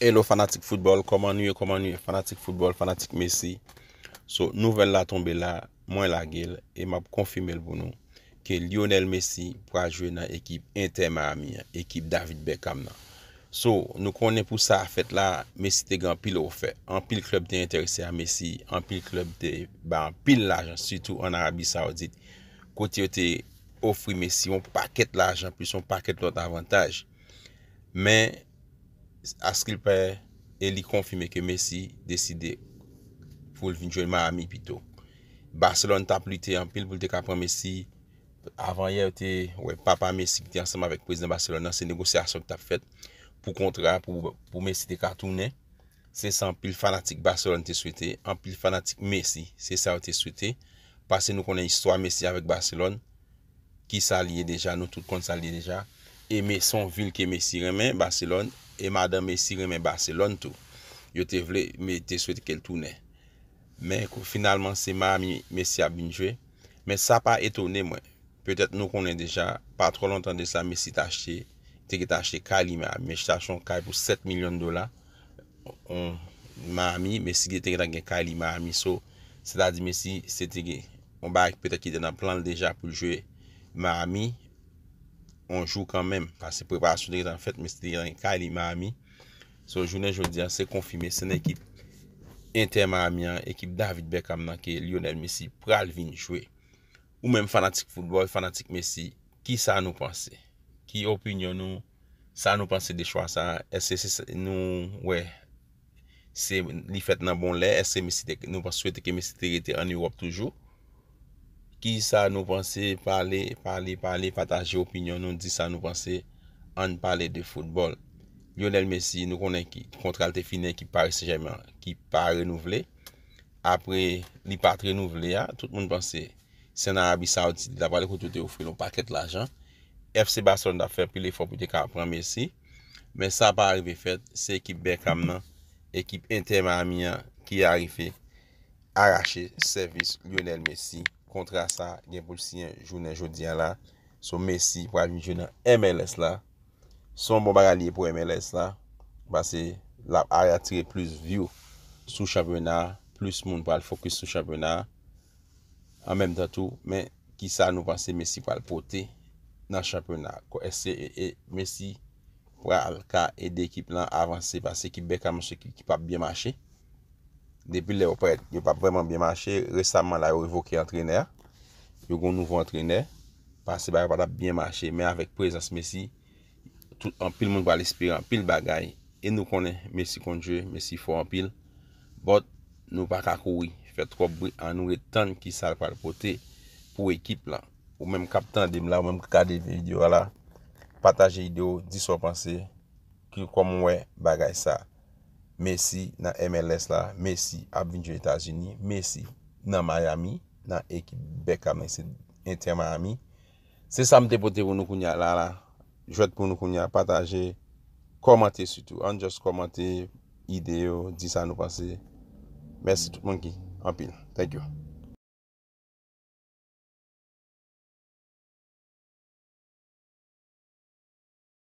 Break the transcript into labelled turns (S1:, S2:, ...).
S1: E lo fanatik futbol, koman nouye, koman nouye, fanatik futbol, fanatik Messi. So nouvel la tombe la, mwen la gel, e map konfirmel pou nou, ke Lionel Messi pou a jwe nan ekip intermarmi, ekip David Beckham nan. So nou konen pou sa, a fèt la, Messi te gan pil ou fè. An pil klub te interse a Messi, an pil klub te, ba an pil la jan, sütou an Arabi Saoudite, koti yo te ofri Messi, an paket la jan, an paket lot avantage, men Messi, a skil pa e li konfime ke Messi deside pou l vin joy ma ami pito Barcelona tap lute anpil pou l dekapran Messi avan ye ou te wè papa Messi ki te ansama vek preznen Barcelona se negose asok tap fet pou kontra pou Messi deka toune se san anpil fanatik Barcelona te swete anpil fanatik Messi se sa ou te swete pase nou konen histwa Messi avek Barcelona ki sa liye deja nou tout kon sa liye deja e meson vulke Messi remen Barcelona E madan mesi gen men baselon tou. Yo te vle, men te swet ke l toune. Men kou finalman se ma mi mesi a binjwe. Men sa pa etone mwen. Petet nou konen deja, pa tro lontan de sa mesi tache. Teke tache kali men. Mesi tache yon kay pou 7 milyon dola. Ma mi, mesi gen teke dange kali ma mi. So, se ta di mesi, se tege. On bak peta ki dena plan deja pou ljwe ma mi. On jou kan men, kase preparasyon de rite an fèt, mesi te rite kari ma ami. So, jounen joudi an se konfime, se ne ekip inter ma amyan, ekip David Beckham nan ke Lionel Messi pral vin jwe. Ou men fanatik football, fanatik Messi, ki sa nou panse? Ki opinyon nou? Sa nou panse de chwa sa? Ese se nou, wey, se li fèt nan bon lè, ese mesi te nou panse souete ke mesi te rite an Europe toujou? Ki sa nou panse pale, pale, pale, pataje opinyon nou di sa nou panse an pale de fotbol. Lionel Messi nou konen ki kontralte fine ki parise jemen, ki par renouveli. Apre li pat renouveli ya, tout moun panse, sena abi sa ou ti dava le koutou de oufri nou paket la jan. F. Sebason da fe pli le fopi de ka apran Messi. Men sa pa arive fet, se ekip Bekham nan, ekip Inter Mamia ki arive arache servis Lionel Messi. Kontra sa, gen pou si yon jounen jodia la, sou Messi pou al mi jounen MLS la. Son bon baga liye pou MLS la, ba se la a yatire plus view sou championna, plus moun pa al fokus sou championna. An menm da tou, men ki sa nou ba se Messi pa al pote nan championna. Ko ese e Messi pou al ka edi ekip lan avanse, ba se ki be kam se ki pa biye mache. Depil le ou pret, yo pa breman byen mache, resamman la yo revoke entrener, yo gon nouvo entrener, pase bagay patap byen mache, men avèk prezans mesi, an pil moun bal espiran, pil bagay, e nou konen, mesi konjou, mesi fò an pil, bot nou pa kakoui, fè trope brit an noure tan ki sal pal pote pou ekip la, ou menm kapitan dem la, ou menm kakade videyo la, pataje ideyo, di sou panse, ki komwen bagay sa. Mèsi nan MLS la, mèsi ap vinjou Etats-Unis, mèsi nan Miami, nan ekip Beckham nan ete Miami. Se sam depote pou nou kounya la la, jwet pou nou kounya, pataje, komante sütou, anjous komante ideyo, disa nou pase. Mèsi tout moun ki, anpil, thank you.